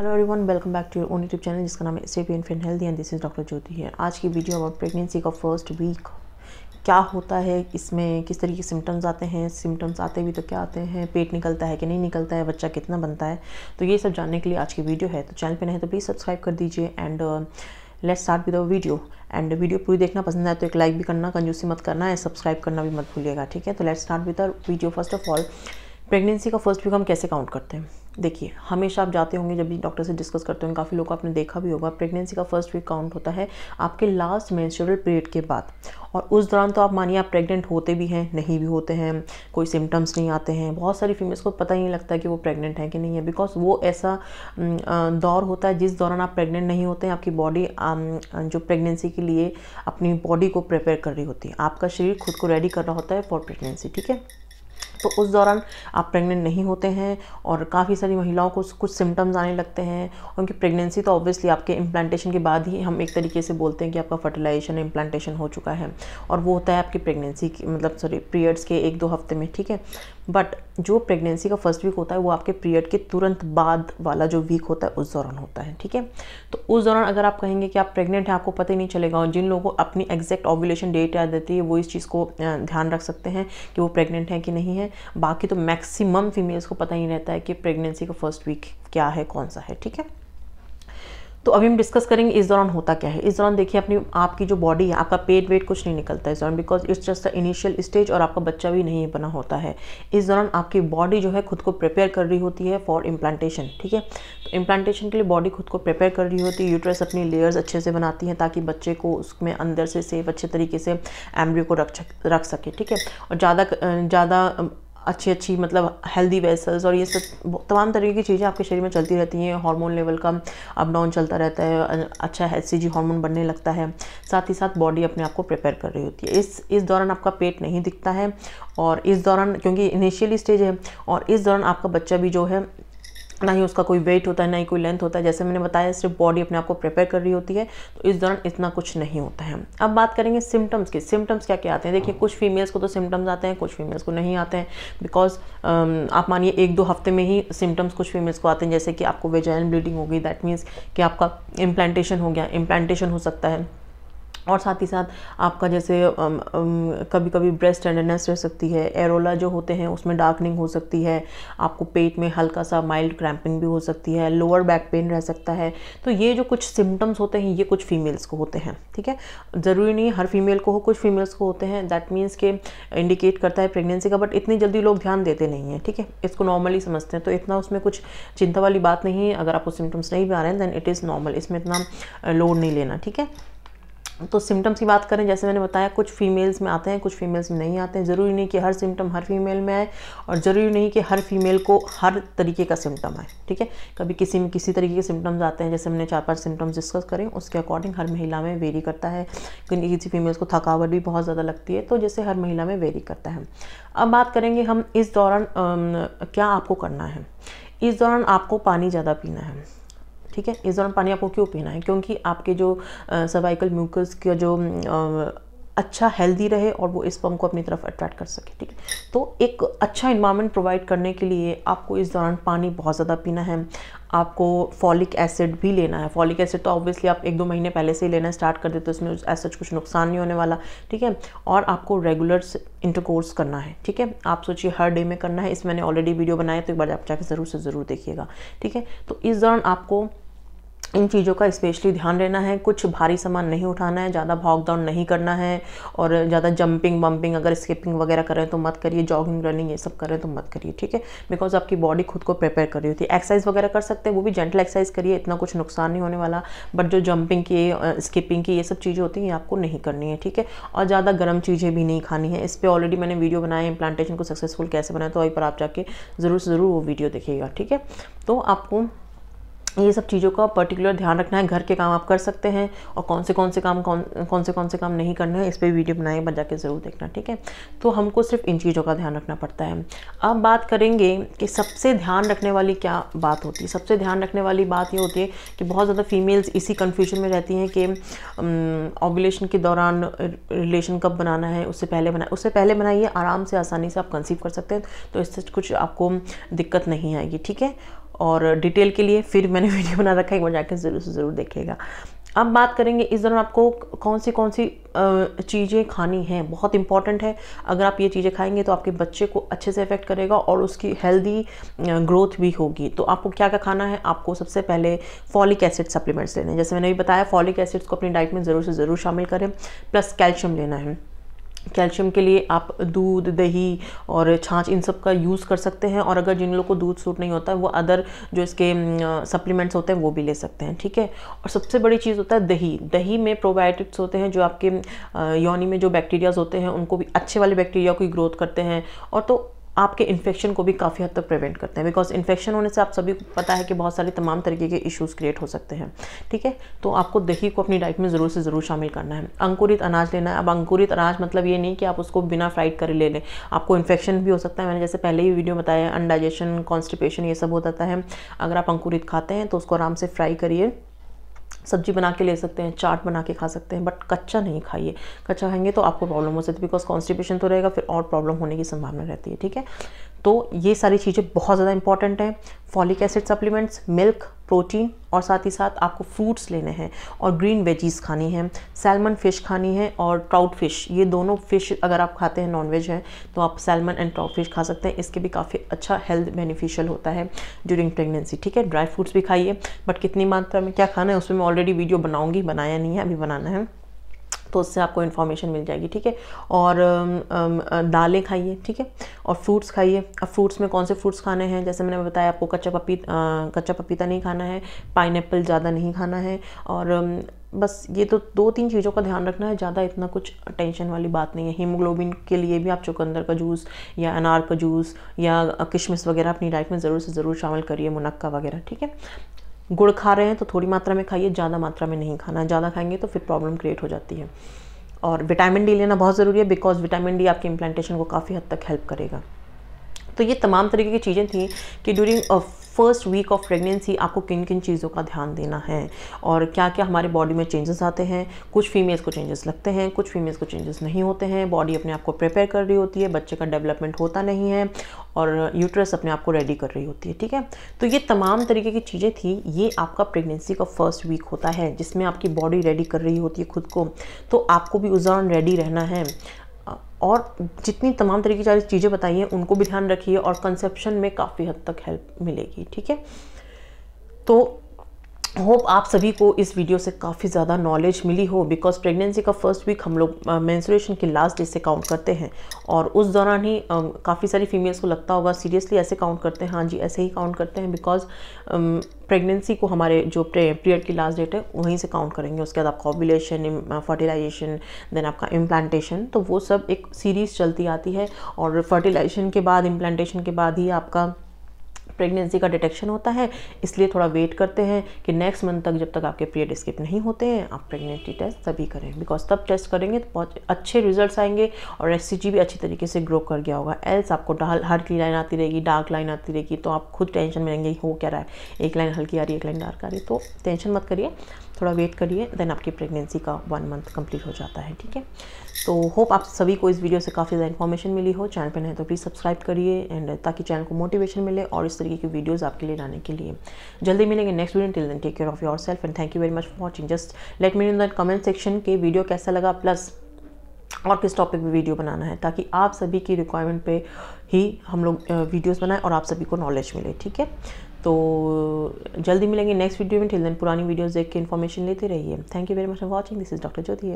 hello everyone welcome back to your own YouTube channel जिसका नाम है safe in fin healthy and this is doctor Jyoti है आज की वीडियो अबाउट प्रेगनेंसी का फर्स्ट वीक क्या होता है इसमें किस तरीके के सिम्टम्स आते हैं सिम्टम्स आते भी तो क्या आते हैं पेट निकलता है कि नहीं निकलता है बच्चा कितना बनता है तो ये सब जानने के लिए आज की वीडियो है तो चैनल पर नहीं तो प्लीज़ सब्सक्राइब कर दीजिए and let's start with video and video पूरी देखना पसंद आए तो एक लाइक भी करना कंजूसी मत करना है सब्सक्राइब करना भी मत भूलिएगा ठीक है तो let's start with video first of all pregnancy का फर्स्ट वीक हम कैसे काउंट करते हैं देखिए हमेशा आप जाते होंगे जब भी डॉक्टर से डिस्कस करते होंगे काफ़ी लोग को आपने देखा भी होगा प्रेगनेंसी का फर्स्ट वीक काउंट होता है आपके लास्ट मेंस्ट्रुअल पीरियड के बाद और उस दौरान तो आप मानिए आप प्रेग्नेंट होते भी हैं नहीं भी होते हैं कोई सिम्टम्स नहीं आते हैं बहुत सारी फीमेल्स को पता ही नहीं लगता कि वो प्रेग्नेंट हैं कि नहीं है बिकॉज वो ऐसा दौर होता है जिस दौरान आप प्रेग्नेंट नहीं होते हैं आपकी बॉडी जो प्रेगनेंसी के लिए अपनी बॉडी को प्रिपेयर कर रही होती है आपका शरीर खुद को रेडी कर रहा होता है फॉर प्रेगनेंसी ठीक है तो उस दौरान आप प्रेग्नेंट नहीं होते हैं और काफ़ी सारी महिलाओं को कुछ सिम्टम्स आने लगते हैं उनकी प्रेगनेंसी तो ऑब्वियसली आपके इम्प्लान्टशन के बाद ही हम एक तरीके से बोलते हैं कि आपका फर्टिलाइजेशन इम्प्लान्टशन हो चुका है और वो होता है आपकी प्रेगनेंसी मतलब सॉरी पीरियड्स के एक दो हफ्ते में ठीक है बट जो प्रेगनेंसी का फर्स्ट वीक होता है वो आपके पीरियड के तुरंत बाद वाला जो वीक होता है उस दौरान होता है ठीक है तो उस दौरान अगर आप कहेंगे कि आप प्रेग्नेंट हैं आपको पता ही नहीं चलेगा और जिन लोगों को अपनी एग्जैक्ट ऑवुलेशन डेट याद रहती है वो इस चीज़ को ध्यान रख सकते हैं कि वो प्रेग्नेंट हैं कि नहीं है हैं बाकी तो मैक्सिमम फीमेल्स को पता ही रहता है कि प्रेगनेंसी का फर्स्ट वीक क्या है कौन सा है ठीक है तो अभी हम डिस्कस करेंगे इस दौरान होता क्या है इस दौरान देखिए अपनी आपकी जो बॉडी है आपका पेट वेट कुछ नहीं निकलता है इस दौरान because it's just the initial stage और आपका बच्चा भी नहीं बना होता है इस दौरान आपकी बॉडी जो है खुद को प्रिपेयर कर रही होती है फॉर इम्प्लांटेशन ठीक है तो इम्प्लांटेशन के लिए बॉडी खुद को प्रिपेयर कर रही होती है यूट्रस अपनी लेयर्स अच्छे से बनाती है ताकि बच्चे को उसमें अंदर से सेफ अच्छे तरीके से एम्ब्रियो को रख रख सके ठीक है और ज़्यादा ज़्यादा अच्छी अच्छी मतलब हेल्दी वेसल्स और ये सब तमाम तरीके की चीज़ें आपके शरीर में चलती रहती हैं हार्मोन लेवल का अप डाउन चलता रहता है अच्छा जी हार्मोन बनने लगता है साथ ही साथ बॉडी अपने आप को प्रिपेयर कर रही होती है इस इस दौरान आपका पेट नहीं दिखता है और इस दौरान क्योंकि इनिशियली स्टेज है और इस दौरान आपका बच्चा भी जो है ना ही उसका कोई वेट होता है ना ही कोई लेंथ होता है जैसे मैंने बताया सिर्फ बॉडी अपने आप को प्रिपेयर कर रही होती है तो इस दौरान इतना कुछ नहीं होता है अब बात करेंगे सिम्टम्स की सिम्टम्स क्या क्या आते हैं देखिए कुछ फीमेल्स को तो सिम्टम्स आते हैं कुछ फीमेल्स को नहीं आते हैं बिकॉज आप मानिए एक दो हफ्ते में ही सिम्टम्स कुछ फीमेल्स को आते हैं जैसे कि आपको वेजाइन ब्लीडिंग होगी दैट मीन्स कि आपका इम्प्लांटेशन हो गया इम्प्लांटेशन हो सकता है और साथ ही साथ आपका जैसे अम, अम, कभी कभी ब्रेस्ट टेंडरनेस रह सकती है एरोला जो होते हैं उसमें डार्कनिंग हो सकती है आपको पेट में हल्का सा माइल्ड क्रैम्पिंग भी हो सकती है लोअर बैक पेन रह सकता है तो ये जो कुछ सिम्टम्स होते हैं ये कुछ फीमेल्स को होते हैं ठीक है ज़रूरी नहीं हर फीमेल को हो कुछ फीमेल्स को होते हैं दैट मीन्स के इंडिकेट करता है प्रेगनेंसी का बट इतनी जल्दी लोग ध्यान देते नहीं हैं ठीक है इसको नॉर्मली समझते हैं तो इतना उसमें कुछ चिंता वाली बात नहीं है अगर आपको सिम्टम्स नहीं भी आ रहे हैं दैन इट इज़ नॉर्मल इसमें इतना लोड नहीं लेना ठीक है तो सिम्टम्स की बात करें जैसे मैंने बताया कुछ फीमेल्स में आते हैं कुछ फीमेल्स में नहीं आते हैं ज़रूरी नहीं कि हर सिम्टम हर फीमेल में आए और ज़रूरी नहीं कि हर फीमेल को हर तरीके का सिम्टम आए ठीक है कभी किसी में किसी तरीके के सिम्टम्स आते हैं जैसे हमने चार पांच सिम्टम्स डिस्कस करें उसके अकॉर्डिंग हर महिला में वेरी करता है किसी फीमेल्स को थकावट भी बहुत ज़्यादा लगती है तो जैसे हर महिला में वेरी करता है अब बात करेंगे हम इस दौरान क्या आपको करना है इस दौरान आपको पानी ज़्यादा पीना है ठीक है इस दौरान पानी आपको क्यों पीना है क्योंकि आपके जो सर्वाइकल म्यूकस का जो आ, अच्छा हेल्दी रहे और वो इस पम्प को अपनी तरफ अट्रैक्ट कर सके ठीक है तो एक अच्छा इन्वायरमेंट प्रोवाइड करने के लिए आपको इस दौरान पानी बहुत ज़्यादा पीना है आपको फॉलिक एसिड भी लेना है फॉलिक एसिड तो ऑब्वियसली आप एक दो महीने पहले से ही लेना स्टार्ट कर देते तो इसमें ऐसा कुछ नुकसान नहीं होने वाला ठीक है और आपको रेगुलर इंटरकोर्स करना है ठीक है आप सोचिए हर डे में करना है इस मैंने ऑलरेडी वीडियो बनाया तो एक बार आप जाकर ज़रूर से ज़रूर देखिएगा ठीक है तो इस दौरान आपको इन चीज़ों का स्पेशली ध्यान रहना है कुछ भारी सामान नहीं उठाना है ज़्यादा भाग दौड़ नहीं करना है और ज़्यादा जंपिंग बम्पिंग अगर स्किपिंग वगैरह करें तो मत करिए जॉगिंग रनिंग ये सब करें तो मत करिए ठीक है बिकॉज आपकी बॉडी खुद को प्रिपेयर कर रही होती है एक्सरसाइज वगैरह कर सकते हैं वो भी जेंटल एक्सरसाइज करिए इतना कुछ नुकसान नहीं होने वाला बट जो जंपिंग की स्किपिंग की ये सब चीज़ें होती हैं ये आपको नहीं करनी है ठीक है और ज़्यादा गर्म चीज़ें भी नहीं खानी है इस पर ऑलरेडी मैंने वीडियो बनाया इम्प्लांटेशन को सक्सेसफुल कैसे बनाए तो वहीं पर आप जाके ज़रूर से ज़रूर वो वीडियो देखिएगा ठीक है तो आपको ये सब चीज़ों का पर्टिकुलर ध्यान रखना है घर के काम आप कर सकते हैं और कौन से कौन से काम कौन कौन से कौन से काम नहीं करने हैं इस पर वीडियो बनाए बजा के ज़रूर देखना ठीक है तो हमको सिर्फ इन चीज़ों का ध्यान रखना पड़ता है अब बात करेंगे कि सबसे ध्यान रखने वाली क्या बात होती है सबसे ध्यान रखने वाली बात ये होती है कि बहुत ज़्यादा फीमेल्स इसी कन्फ्यूजन में रहती हैं कि ऑबुलेशन के दौरान रिलेशन कब बनाना है उससे पहले बना उससे पहले बनाइए आराम से आसानी से आप कंसीव कर सकते हैं तो इससे कुछ आपको दिक्कत नहीं आएगी ठीक है और डिटेल के लिए फिर मैंने वीडियो बना रखा है वो जाकर ज़रूर से ज़रूर देखिएगा अब बात करेंगे इस दौरान आपको कौन सी कौन सी चीज़ें खानी हैं बहुत इंपॉर्टेंट है अगर आप ये चीज़ें खाएंगे तो आपके बच्चे को अच्छे से इफेक्ट करेगा और उसकी हेल्दी ग्रोथ भी होगी तो आपको क्या क्या खाना है आपको सबसे पहले फॉलिक एसिड सप्लीमेंट्स लेने हैं जैसे मैंने भी बताया फॉलिक एसिड्स को अपनी डाइट में ज़रूर से ज़रूर शामिल करें प्लस कैल्शियम लेना है कैल्शियम के लिए आप दूध दही और छाछ इन सब का यूज़ कर सकते हैं और अगर जिन लोगों को दूध सूट नहीं होता है वो अदर जो इसके सप्लीमेंट्स होते हैं वो भी ले सकते हैं ठीक है और सबसे बड़ी चीज़ होता है दही दही में प्रोबायोटिक्स होते हैं जो आपके योनी में जो बैक्टीरियाज होते हैं उनको भी अच्छे वाले बैक्टीरिया की ग्रोथ करते हैं और तो आपके इन्फेक्शन को भी काफ़ी हद तक प्रिवेंट करते हैं बिकॉज इन्फेक्शन होने से आप सभी को पता है कि बहुत सारे तमाम तरीके के इश्यूज़ क्रिएट हो सकते हैं ठीक है तो आपको दही को अपनी डाइट में ज़रूर से ज़रूर शामिल करना है अंकुरित अनाज लेना है अब अंकुरित अनाज मतलब ये नहीं कि आप उसको बिना फ्राइड करे ले लें आपको इन्फेक्शन भी हो सकता है मैंने जैसे पहले ही वीडियो बताया अनडाइजेशन कॉन्स्टिपेशन ये सब हो जाता है अगर आप अंकुरित खाते हैं तो उसको आराम से फ्राई करिए सब्जी बना के ले सकते हैं चाट बना के खा सकते हैं बट कच्चा नहीं खाइए कच्चा खाएंगे तो आपको प्रॉब्लम हो सकती है बिकॉज कॉन्स्टिपेशन तो रहेगा फिर और प्रॉब्लम होने की संभावना रहती है ठीक है तो ये सारी चीज़ें बहुत ज़्यादा इंपॉर्टेंट हैं folic acid supplements milk protein और साथ ही साथ आपको फ्रूट्स लेने हैं और ग्रीन वेजीज़ खानी है सैलमन फ़िश खानी है और ट्राउट फ़िश ये दोनों फ़िश अगर आप खाते हैं नॉनवेज है तो आप सैलमन एंड ट्राउट फ़िश खा सकते हैं इसके भी काफ़ी अच्छा हेल्थ बेनिफिशियल होता है ड्यूरिंग प्रेगनेंसी ठीक है ड्राई फ्रूट्स भी खाइए बट कितनी मात्रा में क्या खाना है उसमें मैं ऑलरेडी वीडियो बनाऊँगी बनाया नहीं है अभी बनाना है तो उससे आपको इन्फॉर्मेशन मिल जाएगी ठीक है और दालें खाइए ठीक है और फ्रूट्स खाइए अब फ्रूट्स में कौन से फ्रूट्स खाने हैं जैसे मैंने बताया आपको कच्चा पपीता कच्चा पपीता नहीं खाना है पाइन ज़्यादा नहीं खाना है और बस ये तो दो तीन चीज़ों का ध्यान रखना है ज़्यादा इतना कुछ टेंशन वाली बात नहीं है हीमोग्लोबिन के लिए भी आप चुकंदर का जूस या अनार का जूस या किशमिश वगैरह अपनी डाइट में ज़रूर से ज़रूर शामिल करिए मुनक्का वगैरह ठीक है गुड़ खा रहे हैं तो थोड़ी मात्रा में खाइए ज़्यादा मात्रा में नहीं खाना ज़्यादा खाएंगे तो फिर प्रॉब्लम क्रिएट हो जाती है और विटामिन डी लेना बहुत ज़रूरी है बिकॉज विटामिन डी आपके इम्प्लांटेशन को काफ़ी हद तक हेल्प करेगा तो ये तमाम तरीके की चीज़ें थी कि during first week of pregnancy आपको किन किन चीज़ों का ध्यान देना है और क्या क्या हमारे बॉडी में चेंजेस आते हैं कुछ फीमेल्स को चेंजेस लगते हैं कुछ फीमेल्स को चेंजेस नहीं होते हैं बॉडी अपने आप को प्रिपेयर कर रही होती है बच्चे का डेवलपमेंट होता नहीं है और यूट्रस अपने आप को रेडी कर रही होती है ठीक है तो ये तमाम तरीके की चीज़ें थी ये आपका प्रेगनेंसी का फर्स्ट वीक होता है जिसमें आपकी बॉडी रेडी कर रही होती है खुद को तो आपको भी उस दौरान रेडी रहना है और जितनी तमाम तरीके की चीज़ें बताई हैं उनको भी ध्यान रखिए और कंसेप्शन में काफ़ी हद तक हेल्प मिलेगी ठीक है तो होप आप सभी को इस वीडियो से काफ़ी ज़्यादा नॉलेज मिली हो बिकॉज प्रेगनेंसी का फर्स्ट वीक हम लोग मेंस्ट्रुएशन की लास्ट डे से काउंट करते हैं और उस दौरान ही काफ़ी सारी फीमेल्स को लगता होगा सीरियसली ऐसे काउंट करते हैं हाँ जी ऐसे ही काउंट करते हैं बिकॉज प्रेगनेंसी को हमारे जो पीरियड की लास्ट डेट है वहीं से काउंट करेंगे उसके बाद आपका ऑबुलेशन फर्टिलाइजेशन देन आपका इम्प्लांटेशन तो वो सब एक सीरीज़ चलती आती है और फर्टिलाइजेशन के बाद इम्प्लांटेशन के बाद ही आपका प्रेगनेंसी का डिटेक्शन होता है इसलिए थोड़ा वेट करते हैं कि नेक्स्ट मंथ तक जब तक आपके पीरियड स्किप नहीं होते हैं आप प्रेगनेंसी टेस्ट तभी करें बिकॉज तब टेस्ट करेंगे तो बहुत अच्छे रिजल्ट आएंगे और एस भी अच्छी तरीके से ग्रो कर गया होगा एल्स आपको हल्की लाइन आती रहेगी डार्क लाइन आती रहेगी तो आप खुद टेंशन में रहेंगे हो क्या रहा है एक लाइन हल्की आ रही है एक लाइन डार्क आ रही है तो टेंशन मत करिए थोड़ा वेट करिए देन आपकी प्रेगनेंसी का वन मंथ कंप्लीट हो जाता है ठीक है तो होप आप सभी को इस वीडियो से काफ़ी ज़्यादा इन्फॉर्मेशन मिली हो चैनल पर नहीं तो प्लीज़ सब्सक्राइब करिए एंड ताकि चैनल को मोटिवेशन मिले और इस तरीके तरीके की वीडियोज़ आपके लिए लाने के लिए जल्दी मिलेंगे next video till then take care of yourself and thank you very much for watching just let me in that comment section के वीडियो कैसा लगा प्लस और किस टॉपिक पे वीडियो बनाना है ताकि आप सभी की रिक्वायरमेंट पे ही हम लोग वीडियोस बनाएं और आप सभी को नॉलेज मिले ठीक है तो जल्दी मिलेंगे नेक्स्ट वीडियो में टिल देन पुरानी वीडियोस देख के इन्फॉर्मेशन लेते रहिए thank you very much for watching this is doctor Jyoti